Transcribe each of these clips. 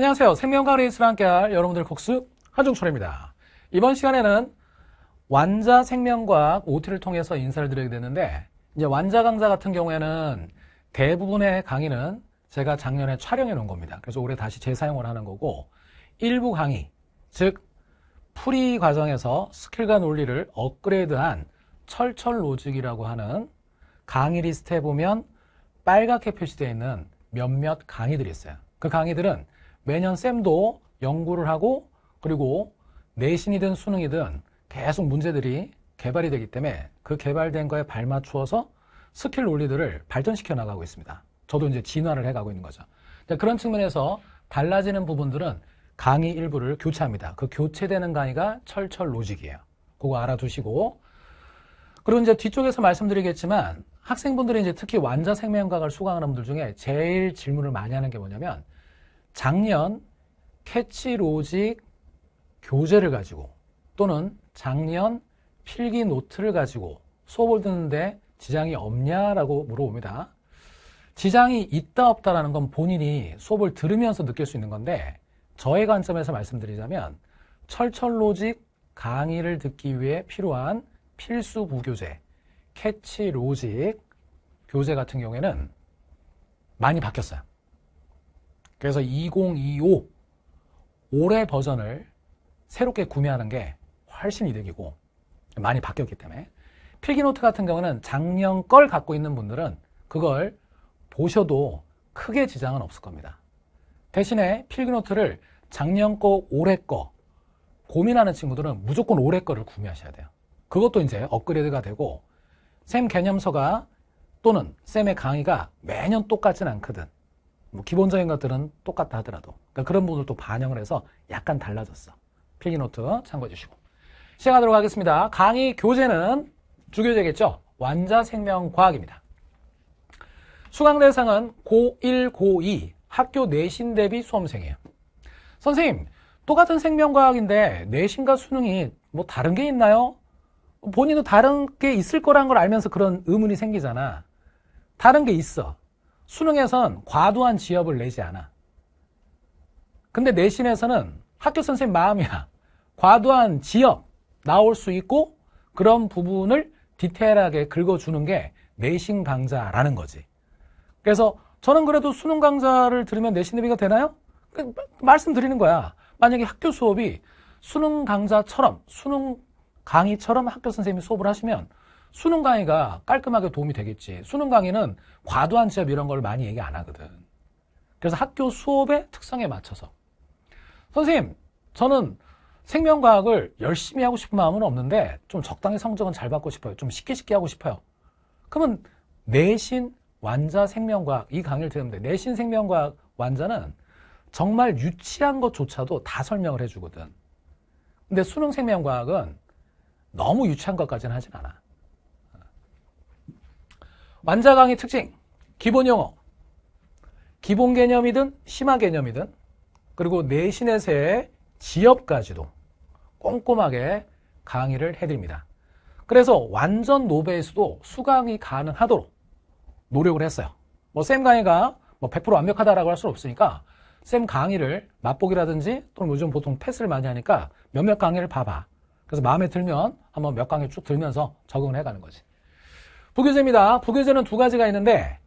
안녕하세요. 생명과 레이스와 함께할 여러분들 복수 한종철입니다. 이번 시간에는 완자 생명과학 OT를 통해서 인사를 드리게 되는데 이제 완자 강좌 같은 경우에는 대부분의 강의는 제가 작년에 촬영해 놓은 겁니다. 그래서 올해 다시 재사용을 하는 거고 일부 강의, 즉 풀이 과정에서 스킬과 논리를 업그레이드한 철철 로직이라고 하는 강의 리스트에 보면 빨갛게 표시되어 있는 몇몇 강의들이 있어요. 그 강의들은 매년 쌤도 연구를 하고 그리고 내신이든 수능이든 계속 문제들이 개발이 되기 때문에 그 개발된 거에 발맞추어서 스킬 논리들을 발전시켜 나가고 있습니다. 저도 이제 진화를 해가고 있는 거죠. 그런 측면에서 달라지는 부분들은 강의 일부를 교체합니다. 그 교체되는 강의가 철철 로직이에요. 그거 알아두시고 그리고 이제 뒤쪽에서 말씀드리겠지만 학생분들이 이제 특히 완자 생명과학을 수강하는 분들 중에 제일 질문을 많이 하는 게 뭐냐면 작년 캐치 로직 교재를 가지고 또는 작년 필기 노트를 가지고 수업을 듣는데 지장이 없냐라고 물어봅니다. 지장이 있다 없다라는 건 본인이 수업을 들으면서 느낄 수 있는 건데 저의 관점에서 말씀드리자면 철철로직 강의를 듣기 위해 필요한 필수 부교재 캐치 로직 교재 같은 경우에는 많이 바뀌었어요. 그래서 2025 올해 버전을 새롭게 구매하는 게 훨씬 이득이고 많이 바뀌었기 때문에 필기노트 같은 경우는 작년 걸 갖고 있는 분들은 그걸 보셔도 크게 지장은 없을 겁니다. 대신에 필기노트를 작년 거, 올해 거 고민하는 친구들은 무조건 올해 거를 구매하셔야 돼요. 그것도 이제 업그레이드가 되고 쌤 개념서가 또는 쌤의 강의가 매년 똑같진 않거든. 뭐 기본적인 것들은 똑같다 하더라도 그러니까 그런 부분들도 반영을 해서 약간 달라졌어. 필기노트 참고해 주시고 시작하도록 하겠습니다. 강의 교재는 주교재겠죠? 완자생명과학입니다. 수강 대상은 고1, 고2 학교 내신 대비 수험생이에요. 선생님, 똑같은 생명과학인데 내신과 수능이 뭐 다른 게 있나요? 본인도 다른 게 있을 거란 걸 알면서 그런 의문이 생기잖아. 다른 게 있어. 수능에선 과도한 지엽을 내지 않아. 근데 내신에서는 학교 선생님 마음이야. 과도한 지역 나올 수 있고 그런 부분을 디테일하게 긁어주는 게 내신 강좌라는 거지. 그래서 저는 그래도 수능 강좌를 들으면 내신 대비가 되나요? 그 말씀드리는 거야. 만약에 학교 수업이 수능 강좌처럼 수능 강의처럼 학교 선생님이 수업을 하시면 수능 강의가 깔끔하게 도움이 되겠지. 수능 강의는 과도한 지압 이런 걸 많이 얘기 안 하거든. 그래서 학교 수업의 특성에 맞춰서. 선생님, 저는 생명과학을 열심히 하고 싶은 마음은 없는데 좀 적당히 성적은 잘 받고 싶어요. 좀 쉽게 쉽게 하고 싶어요. 그러면 내신 완자 생명과학 이 강의를 들으면 돼. 내신 생명과학 완자는 정말 유치한 것조차도 다 설명을 해주거든. 근데 수능 생명과학은 너무 유치한 것까지는 하진 않아. 완자 강의 특징, 기본 용어, 기본 개념이든 심화 개념이든 그리고 내신에서의 지역까지도 꼼꼼하게 강의를 해드립니다. 그래서 완전 노베에서도 수강이 가능하도록 노력을 했어요. 뭐 쌤 강의가 뭐 100% 완벽하다라고 할 수는 없으니까 쌤 강의를 맛보기라든지 또는 요즘 보통 패스를 많이 하니까 몇몇 강의를 봐봐. 그래서 마음에 들면 한번 몇 강의 쭉 들면서 적응을 해가는 거지. 부교재입니다. 부교재는 두 가지가 있는데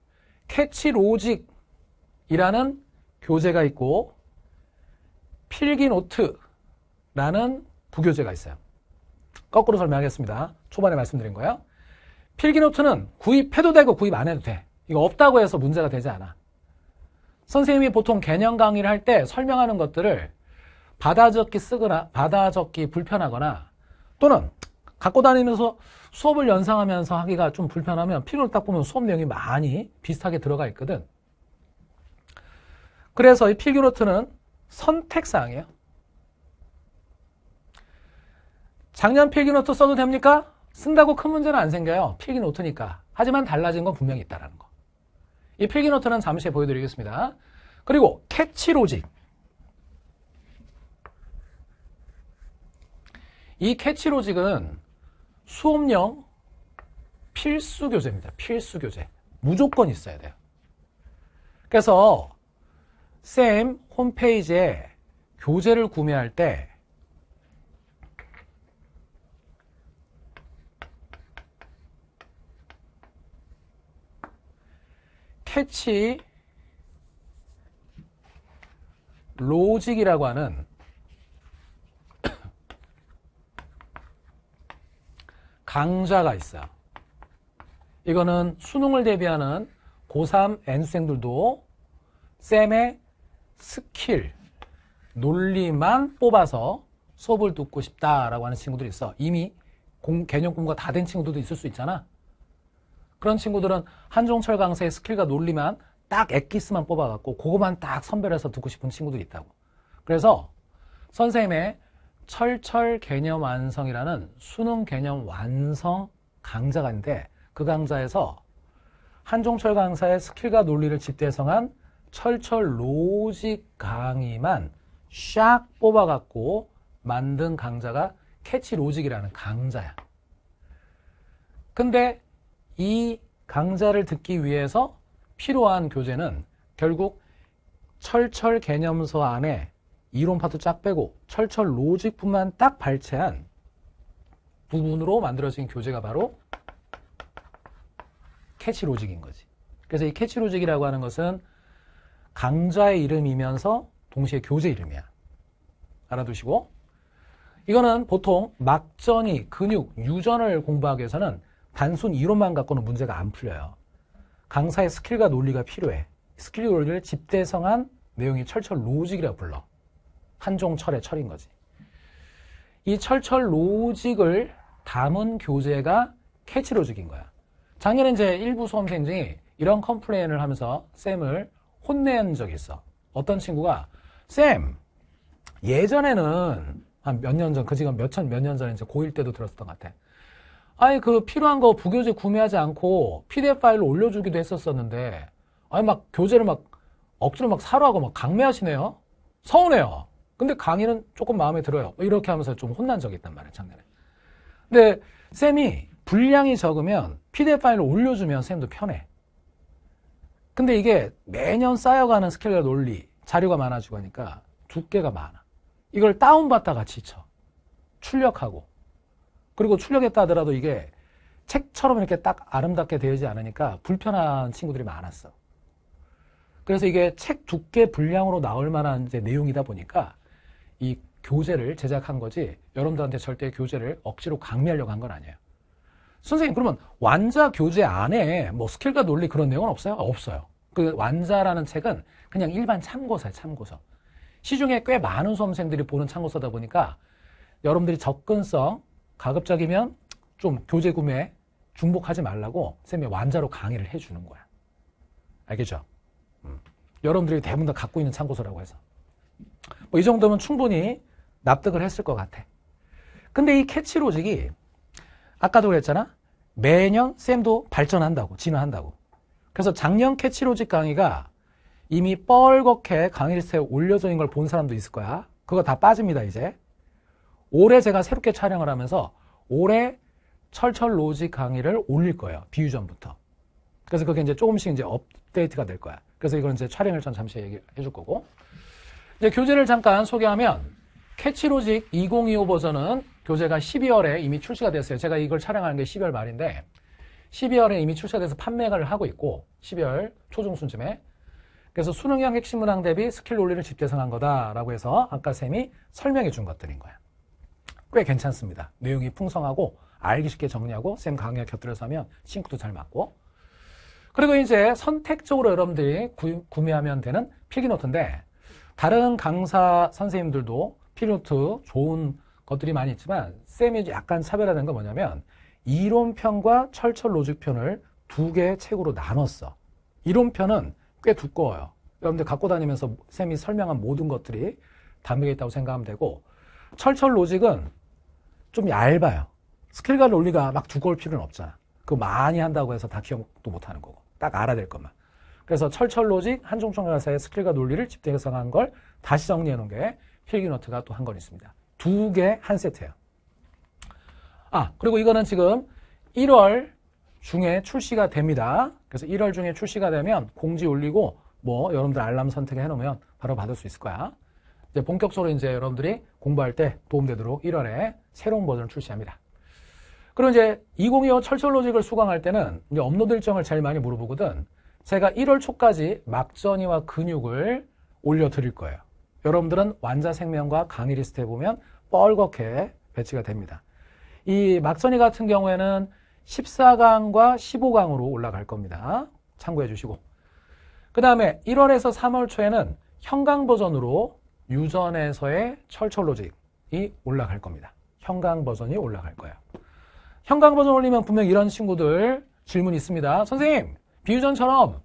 캐치 로직이라는 교재가 있고 필기 노트라는 부교재가 있어요. 거꾸로 설명하겠습니다. 초반에 말씀드린 거예요. 필기 노트는 구입해도 되고 구입 안 해도 돼. 이거 없다고 해서 문제가 되지 않아. 선생님이 보통 개념 강의를 할 때 설명하는 것들을 받아 적기 쓰거나 받아 적기 불편하거나 또는 갖고 다니면서 수업을 연상하면서 하기가 좀 불편하면 필요를 딱 보면 수업 내용이 많이 비슷하게 들어가 있거든. 그래서 이 필기노트는 선택사항이에요. 작년 필기노트 써도 됩니까? 쓴다고 큰 문제는 안 생겨요. 필기노트니까. 하지만 달라진 건 분명히 있다라는 거. 이 필기노트는 잠시 보여드리겠습니다. 그리고 캐치로직. 이 캐치로직은 수업용 필수 교재입니다. 필수 교재. 무조건 있어야 돼요. 그래서 쌤 홈페이지에 교재를 구매할 때 캐치 로직이라고 하는 강좌가 있어요. 이거는 수능을 대비하는 고3 N생들도 쌤의 스킬, 논리만 뽑아서 수업을 듣고 싶다라고 하는 친구들이 있어. 이미 공, 개념 공부가 다 된 친구들도 있을 수 있잖아. 그런 친구들은 한종철 강사의 스킬과 논리만 딱 엑기스만 뽑아갖고 그것만 딱 선별해서 듣고 싶은 친구들이 있다고. 그래서 선생님의 철철 개념 완성이라는 수능 개념 완성 강좌가 있는데 그 강좌에서 한종철 강사의 스킬과 논리를 집대성한 철철 로직 강의만 샥 뽑아갖고 만든 강좌가 캐치 로직이라는 강좌야 근데 이강좌를 듣기 위해서 필요한 교재는 결국 철철 개념서 안에 이론 파도쫙 빼고 철철 로직뿐만 딱 발췌한 부분으로 만들어진 교재가 바로 캐치 로직인 거지. 그래서 이 캐치 로직이라고 하는 것은 강좌의 이름이면서 동시에 교재 이름이야. 알아두시고 이거는 보통 막전이 근육, 유전을 공부하기 위해서는 단순 이론만 갖고는 문제가 안 풀려요. 강사의 스킬과 논리가 필요해. 스킬 논리를 집대성한 내용이 철철 로직이라 불러. 한종철의 철인 거지. 이 철철 로직을 담은 교재가 캐치 로직인 거야. 작년에 이제 일부 수험생 중에 이런 컴플레인을 하면서 쌤을 혼낸 적이 있어. 어떤 친구가 쌤 예전에는 한 몇 년 전, 그 지금 몇천 몇 년 전에 이제 고1 때도 들었었던 것 같아. 아니 그 필요한 거 부교재 구매하지 않고 PDF 파일로 올려주기도 했었었는데 아니 막 교재를 막 억지로 막 사라고 막 강매하시네요. 서운해요. 근데 강의는 조금 마음에 들어요. 이렇게 하면서 좀 혼난 적이 있단 말이에요, 작년에. 근데 쌤이 분량이 적으면 PDF 파일을 올려주면 쌤도 편해. 근데 이게 매년 쌓여가는 스케일과 논리, 자료가 많아지고 하니까 두께가 많아. 이걸 다운받다 같이 쳐. 출력하고. 그리고 출력했다 하더라도 이게 책처럼 이렇게 딱 아름답게 되지 않으니까 불편한 친구들이 많았어. 그래서 이게 책 두께 분량으로 나올 만한 이제 내용이다 보니까 이 교재를 제작한 거지 여러분들한테 절대 교재를 억지로 강매하려고 한 건 아니에요. 선생님 그러면 완자 교재 안에 뭐 스킬과 논리 그런 내용은 없어요? 없어요. 그 완자라는 책은 그냥 일반 참고서예요. 참고서. 시중에 꽤 많은 수험생들이 보는 참고서다 보니까 여러분들이 접근성 가급적이면 좀 교재 구매 중복하지 말라고 쌤이 완자로 강의를 해주는 거야. 알겠죠? 음. 여러분들이 대부분 다 갖고 있는 참고서라고 해서. 뭐이 정도면 충분히 납득을 했을 것 같아. 근데 이 캐치 로직이 아까도 그랬잖아. 매년 쌤도 발전한다고, 진화한다고. 그래서 작년 캐치 로직 강의가 이미 뻘겋게 강의 리스트에 올려져 있는 걸 본 사람도 있을 거야. 그거 다 빠집니다, 이제. 올해 제가 새롭게 촬영을 하면서 올해 철철 로직 강의를 올릴 거예요. 비유전부터. 그래서 그게 이제 조금씩 이제 업데이트가 될 거야. 그래서 이건 이제 촬영을 전 잠시 얘기해 줄 거고. 이제 교재를 잠깐 소개하면 캐치로직 2025 버전은 교재가 12월에 이미 출시가 됐어요. 제가 이걸 촬영하는 게 12월 말인데 12월에 이미 출시가 돼서 판매를 하고 있고 12월 초중순쯤에 그래서 수능형 핵심문항 대비 스킬 논리를 집대성한 거다라고 해서 아까 쌤이 설명해 준 것들인 거야. 꽤 괜찮습니다. 내용이 풍성하고 알기 쉽게 정리하고 쌤강의가 곁들여서 하면 싱크도 잘 맞고 그리고 이제 선택적으로 여러분들이 구, 구매하면 되는 필기노트인데 다른 강사 선생님들도 필요트 좋은 것들이 많이 있지만 쌤이 약간 차별화된 건 뭐냐면 이론편과 철철 로직편을 두 개의 책으로 나눴어. 이론편은 꽤 두꺼워요. 여러분들 갖고 다니면서 쌤이 설명한 모든 것들이 담겨 있다고 생각하면 되고 철철 로직은 좀 얇아요. 스킬과 논리가 막 두꺼울 필요는 없잖아. 그거 많이 한다고 해서 다 기억도 못하는 거고 딱 알아야 될 것만. 그래서 철철 로직, 한중총 회사의 스킬과 논리를 집대해서 한 걸 다시 정리해 놓은 게 필기노트가 또 한 권 있습니다. 두 개 한 세트예요. 아, 그리고 이거는 지금 1월 중에 출시가 됩니다. 그래서 1월 중에 출시가 되면 공지 올리고 뭐 여러분들 알람 선택해 놓으면 바로 받을 수 있을 거야. 이제 본격적으로 이제 여러분들이 공부할 때 도움되도록 1월에 새로운 버전을 출시합니다. 그리고 이제 2025 철철 로직을 수강할 때는 이제 업로드 일정을 제일 많이 물어보거든. 제가 1월 초까지 막전이와 근육을 올려드릴 거예요. 여러분들은 완자생명과 강의 리스트에 보면 뻘겋게 배치가 됩니다. 이 막전이 같은 경우에는 14강과 15강으로 올라갈 겁니다. 참고해 주시고 그 다음에 1월에서 3월 초에는 형강 버전으로 유전에서의 철철로직이 올라갈 겁니다. 형강 버전이 올라갈 거예요. 형광 버전 올리면 분명 이런 친구들 질문 이 있습니다. 선생님 비유전처럼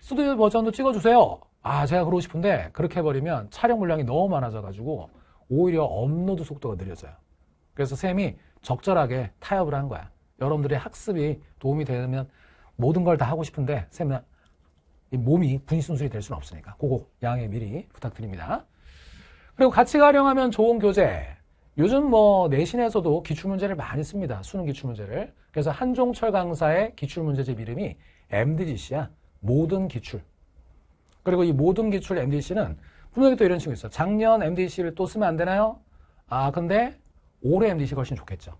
스튜디오 버전도 찍어주세요. 아 제가 그러고 싶은데 그렇게 해버리면 촬영 물량이 너무 많아져가지고 오히려 업로드 속도가 느려져요. 그래서 쌤이 적절하게 타협을 한 거야. 여러분들의 학습이 도움이 되면 모든 걸 다 하고 싶은데 쌤은 몸이 분신순술이 될 수는 없으니까 그거 양해 미리 부탁드립니다. 그리고 같이 활용하면 좋은 교재. 요즘 뭐 내신에서도 기출문제를 많이 씁니다. 수능 기출문제를. 그래서 한종철 강사의 기출문제집 이름이 MDGC야. 모든 기출. 그리고 이 모든 기출 MDC는 분명히 또 이런 식으로 있어. 작년 MDC를 또 쓰면 안 되나요? 아, 근데 올해 MDC가 훨씬 좋겠죠.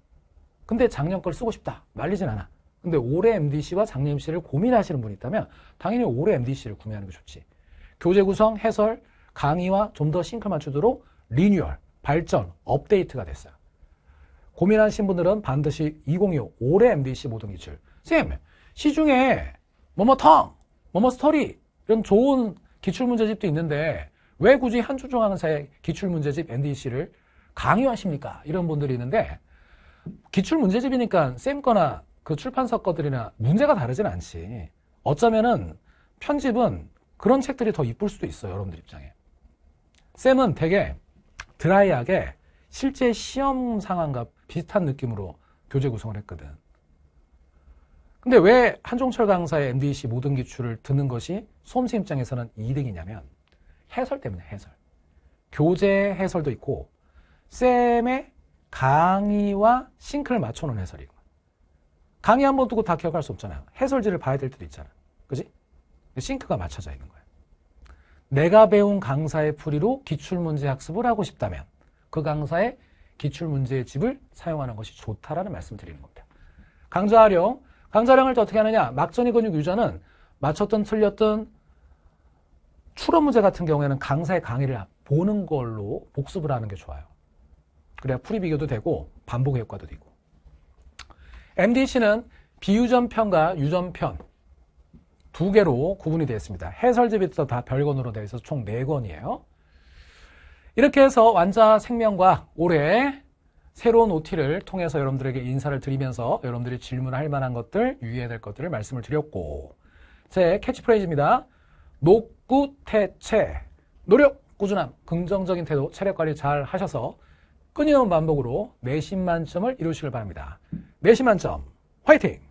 근데 작년 걸 쓰고 싶다. 말리진 않아. 근데 올해 MDC와 작년 MDC를 고민하시는 분이 있다면 당연히 올해 MDC를 구매하는 게 좋지. 교재 구성, 해설, 강의와 좀 더 싱크 맞추도록 리뉴얼, 발전, 업데이트가 됐어요. 고민하신 분들은 반드시 2025 올해 MDC 모든 기출. 쌤, 시중에 뭐뭐텅, 뭐뭐스토리 이런 좋은 기출문제집도 있는데 왜 굳이 한주종항사의 기출문제집 NDC를 강요하십니까? 이런 분들이 있는데 기출문제집이니까 쌤 거나 그 출판사 것들이나 문제가 다르진 않지 어쩌면은 편집은 그런 책들이 더 이쁠 수도 있어요 여러분들 입장에 쌤은 되게 드라이하게 실제 시험 상황과 비슷한 느낌으로 교재 구성을 했거든 근데 왜 한종철 강사의 MDC 모든 기출을 듣는 것이 수험생 입장에서는 2등이냐면 해설 때문에 해설. 교재 해설도 있고 쌤의 강의와 싱크를 맞춰놓은 해설이고 강의 한 번듣고다 기억할 수 없잖아요. 해설지를 봐야 될 때도 있잖아. 그지? 싱크가 맞춰져 있는 거야. 내가 배운 강사의 풀이로 기출문제 학습을 하고 싶다면 그 강사의 기출문제의 집을 사용하는 것이 좋다라는 말씀을 드리는 겁니다. 강좌활용 강사량을 어떻게 하느냐? 막전이 근육 유전은 맞췄든 틀렸든 추론 문제 같은 경우에는 강사의 강의를 보는 걸로 복습을 하는 게 좋아요. 그래야 풀이 비교도 되고 반복 효과도 되고. MDC는 비유전편과 유전편 두 개로 구분이 되어 있습니다. 해설집부터 다 별건으로 되어 있어서 총네 권이에요. 이렇게 해서 완자 생명과 올해 새로운 OT를 통해서 여러분들에게 인사를 드리면서 여러분들이 질문할 만한 것들, 유의해야 될 것들을 말씀을 드렸고 제 캐치프레이즈입니다. 목구태체, 노력, 꾸준함, 긍정적인 태도, 체력관리 잘 하셔서 끊임없는 반복으로 내신 만점을 이루시길 바랍니다. 내신 만점, 화이팅!